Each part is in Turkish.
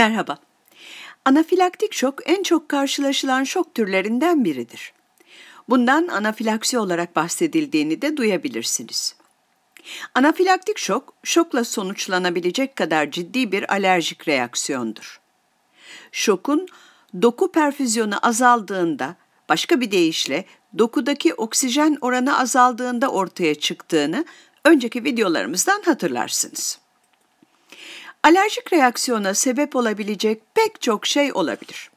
Merhaba. Anafilaktik şok en çok karşılaşılan şok türlerinden biridir. Bundan anafilaksi olarak bahsedildiğini de duyabilirsiniz. Anafilaktik şok, şokla sonuçlanabilecek kadar ciddi bir alerjik reaksiyondur. Şokun doku perfüzyonu azaldığında, başka bir deyişle dokudaki oksijen oranı azaldığında ortaya çıktığını önceki videolarımızdan hatırlarsınız. Alerjik reaksiyona sebep olabilecek pek çok şey olabilir.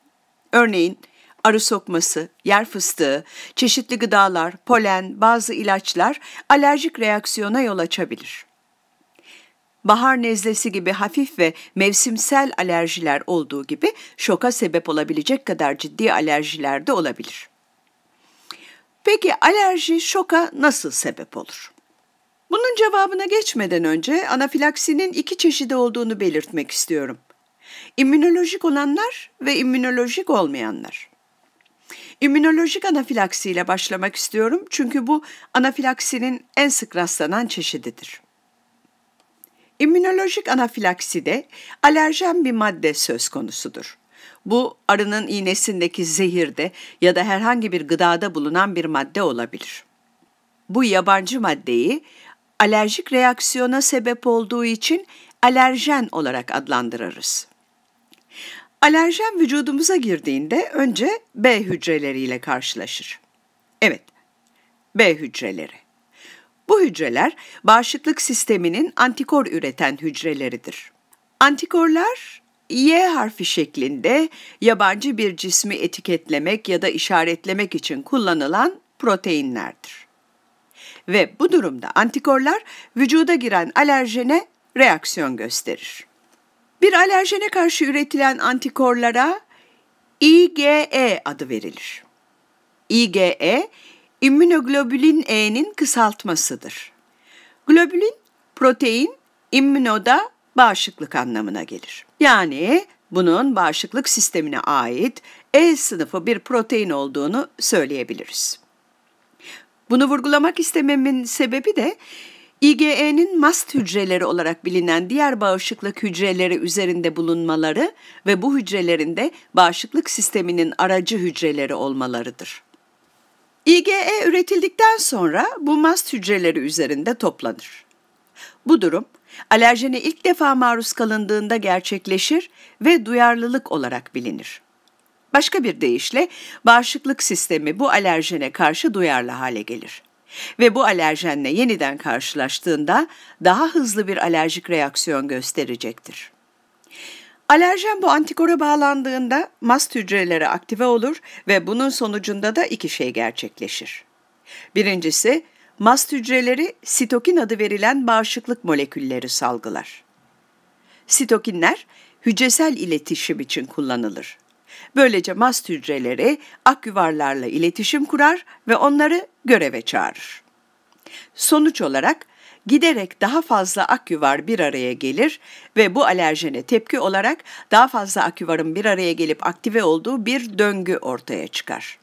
Örneğin arı sokması, yer fıstığı, çeşitli gıdalar, polen, bazı ilaçlar alerjik reaksiyona yol açabilir. Bahar nezlesi gibi hafif ve mevsimsel alerjiler olduğu gibi şoka sebep olabilecek kadar ciddi alerjiler de olabilir. Peki alerji şoka nasıl sebep olur? Bunun cevabına geçmeden önce anafilaksinin iki çeşidi olduğunu belirtmek istiyorum. İmmünolojik olanlar ve immünolojik olmayanlar. İmmünolojik anafilaksi ile başlamak istiyorum çünkü bu anafilaksinin en sık rastlanan çeşididir. İmmünolojik anafilakside alerjen bir madde söz konusudur. Bu arının iğnesindeki zehirde ya da herhangi bir gıdada bulunan bir madde olabilir. Bu yabancı maddeyi alerjik reaksiyona sebep olduğu için alerjen olarak adlandırırız. Alerjen vücudumuza girdiğinde önce B hücreleriyle karşılaşır. Evet, B hücreleri. Bu hücreler bağışıklık sisteminin antikor üreten hücreleridir. Antikorlar Y harfi şeklinde yabancı bir cismi etiketlemek ya da işaretlemek için kullanılan proteinlerdir ve bu durumda antikorlar vücuda giren alerjene reaksiyon gösterir. Bir alerjene karşı üretilen antikorlara IgE adı verilir. IgE, immünoglobulin E'nin kısaltmasıdır. Globulin, protein, immünoda bağışıklık anlamına gelir. Yani bunun bağışıklık sistemine ait E sınıfı bir protein olduğunu söyleyebiliriz. Bunu vurgulamak istememin sebebi de IgE'nin mast hücreleri olarak bilinen diğer bağışıklık hücreleri üzerinde bulunmaları ve bu hücrelerin de bağışıklık sisteminin aracı hücreleri olmalarıdır. IgE üretildikten sonra bu mast hücreleri üzerinde toplanır. Bu durum alerjene ilk defa maruz kalındığında gerçekleşir ve duyarlılık olarak bilinir. Başka bir deyişle bağışıklık sistemi bu alerjene karşı duyarlı hale gelir. Ve bu alerjenle yeniden karşılaştığında daha hızlı bir alerjik reaksiyon gösterecektir. Alerjen bu antikora bağlandığında mast hücreleri aktive olur ve bunun sonucunda da iki şey gerçekleşir. Birincisi, mast hücreleri sitokin adı verilen bağışıklık molekülleri salgılar. Sitokinler hücresel iletişim için kullanılır. Böylece mast hücreleri ak yuvarlarla iletişim kurar ve onları göreve çağırır. Sonuç olarak giderek daha fazla akyuvar bir araya gelir ve bu alerjene tepki olarak daha fazla akyuvarın bir araya gelip aktive olduğu bir döngü ortaya çıkar.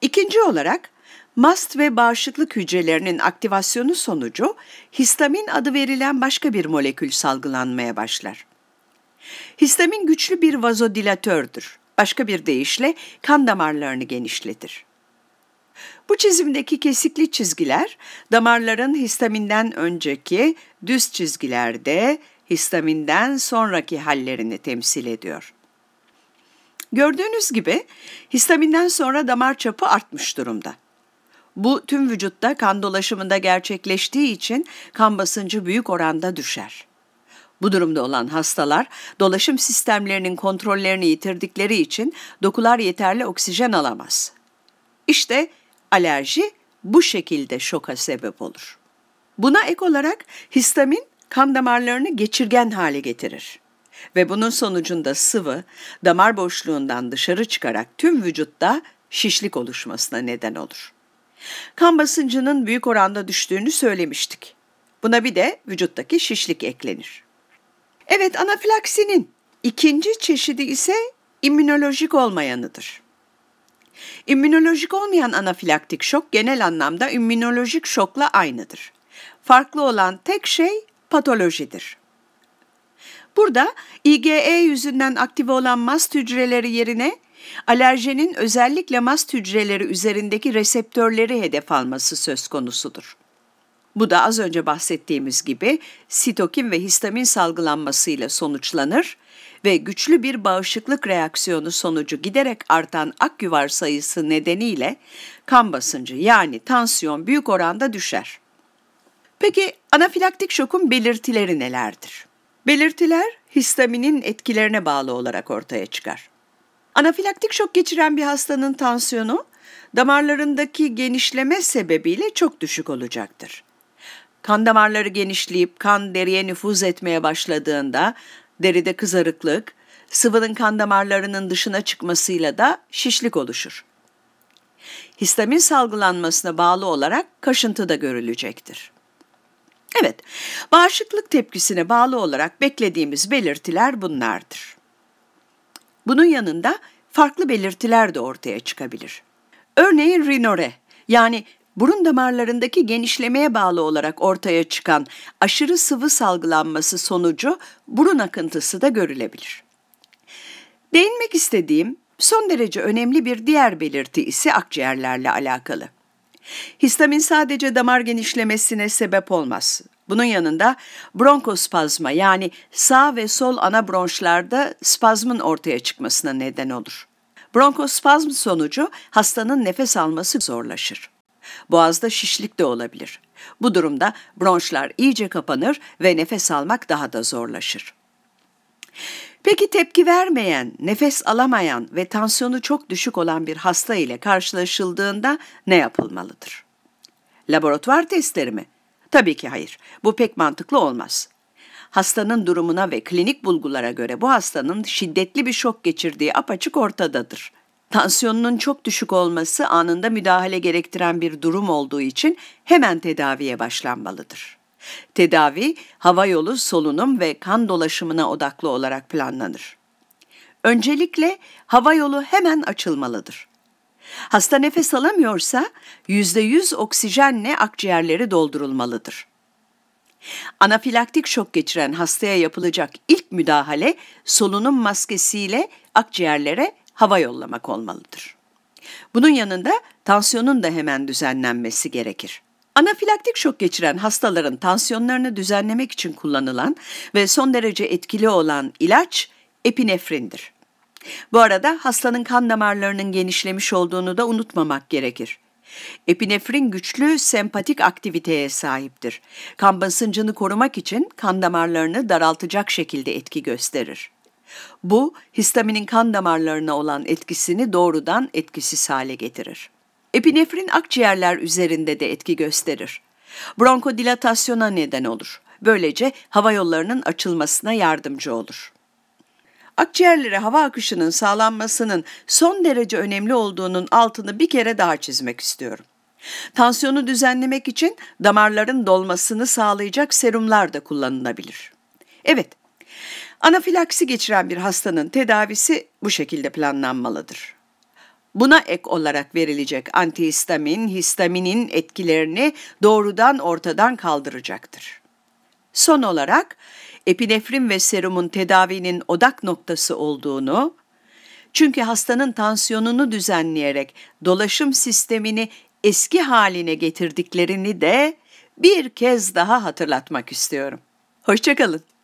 İkinci olarak mast ve bağışıklık hücrelerinin aktivasyonu sonucu histamin adı verilen başka bir molekül salgılanmaya başlar. Histamin güçlü bir vazodilatördür. Başka bir deyişle kan damarlarını genişletir. Bu çizimdeki kesikli çizgiler damarların histaminden önceki düz çizgilerde histaminden sonraki hallerini temsil ediyor. Gördüğünüz gibi histaminden sonra damar çapı artmış durumda. Bu tüm vücutta kan dolaşımında gerçekleştiği için kan basıncı büyük oranda düşer. Bu durumda olan hastalar dolaşım sistemlerinin kontrollerini yitirdikleri için dokular yeterli oksijen alamaz. İşte alerji bu şekilde şoka sebep olur. Buna ek olarak histamin kan damarlarını geçirgen hale getirir ve bunun sonucunda sıvı damar boşluğundan dışarı çıkarak tüm vücutta şişlik oluşmasına neden olur. Kan basıncının büyük oranda düştüğünü söylemiştik. Buna bir de vücuttaki şişlik eklenir. Evet anafilaksinin ikinci çeşidi ise immünolojik olmayanıdır. İmmünolojik olmayan anafilaktik şok genel anlamda immünolojik şokla aynıdır. Farklı olan tek şey patolojidir. Burada IgE yüzünden aktive olan mast hücreleri yerine alerjenin özellikle mast hücreleri üzerindeki reseptörleri hedef alması söz konusudur. Bu da az önce bahsettiğimiz gibi sitokin ve histamin salgılanmasıyla sonuçlanır ve güçlü bir bağışıklık reaksiyonu sonucu giderek artan akgüvar sayısı nedeniyle kan basıncı yani tansiyon büyük oranda düşer. Peki anafilaktik şokun belirtileri nelerdir? Belirtiler histaminin etkilerine bağlı olarak ortaya çıkar. Anafilaktik şok geçiren bir hastanın tansiyonu damarlarındaki genişleme sebebiyle çok düşük olacaktır. Kan damarları genişleyip kan deriye nüfuz etmeye başladığında deride kızarıklık, sıvının kan damarlarının dışına çıkmasıyla da şişlik oluşur. Histamin salgılanmasına bağlı olarak kaşıntı da görülecektir. Evet, bağışıklık tepkisine bağlı olarak beklediğimiz belirtiler bunlardır. Bunun yanında farklı belirtiler de ortaya çıkabilir. Örneğin rinore yani burun damarlarındaki genişlemeye bağlı olarak ortaya çıkan aşırı sıvı salgılanması sonucu burun akıntısı da görülebilir. Değinmek istediğim son derece önemli bir diğer belirti ise akciğerlerle alakalı. Histamin sadece damar genişlemesine sebep olmaz. Bunun yanında bronkospazma yani sağ ve sol ana bronşlarda spazmın ortaya çıkmasına neden olur. Bronkospazm sonucu hastanın nefes alması zorlaşır. Boğazda şişlik de olabilir. Bu durumda bronşlar iyice kapanır ve nefes almak daha da zorlaşır. Peki tepki vermeyen, nefes alamayan ve tansiyonu çok düşük olan bir hasta ile karşılaşıldığında ne yapılmalıdır? Laboratuvar testleri mi? Tabii ki hayır. Bu pek mantıklı olmaz. Hastanın durumuna ve klinik bulgulara göre bu hastanın şiddetli bir şok geçirdiği apaçık ortadadır. Tansiyonunun çok düşük olması anında müdahale gerektiren bir durum olduğu için hemen tedaviye başlanmalıdır. Tedavi, hava yolu, solunum ve kan dolaşımına odaklı olarak planlanır. Öncelikle hava yolu hemen açılmalıdır. Hasta nefes alamıyorsa %100 oksijenle akciğerleri doldurulmalıdır. Anafilaktik şok geçiren hastaya yapılacak ilk müdahale solunum maskesiyle akciğerlere hava yollamak olmalıdır. Bunun yanında tansiyonun da hemen düzenlenmesi gerekir. Anafilaktik şok geçiren hastaların tansiyonlarını düzenlemek için kullanılan ve son derece etkili olan ilaç epinefrindir. Bu arada hastanın kan damarlarının genişlemiş olduğunu da unutmamak gerekir. Epinefrin güçlü sempatik aktiviteye sahiptir. Kan basıncını korumak için kan damarlarını daraltacak şekilde etki gösterir. Bu, histaminin kan damarlarına olan etkisini doğrudan etkisiz hale getirir. Epinefrin akciğerler üzerinde de etki gösterir. Bronkodilatasyona neden olur. Böylece hava yollarının açılmasına yardımcı olur. Akciğerlere hava akışının sağlanmasının son derece önemli olduğunun altını bir kere daha çizmek istiyorum. Tansiyonu düzenlemek için damarların dolmasını sağlayacak serumlar da kullanılabilir. Evet, Anafilaksi geçiren bir hastanın tedavisi bu şekilde planlanmalıdır. Buna ek olarak verilecek antihistamin, histaminin etkilerini doğrudan ortadan kaldıracaktır. Son olarak epinefrin ve serumun tedavinin odak noktası olduğunu, çünkü hastanın tansiyonunu düzenleyerek dolaşım sistemini eski haline getirdiklerini de bir kez daha hatırlatmak istiyorum. Hoşçakalın.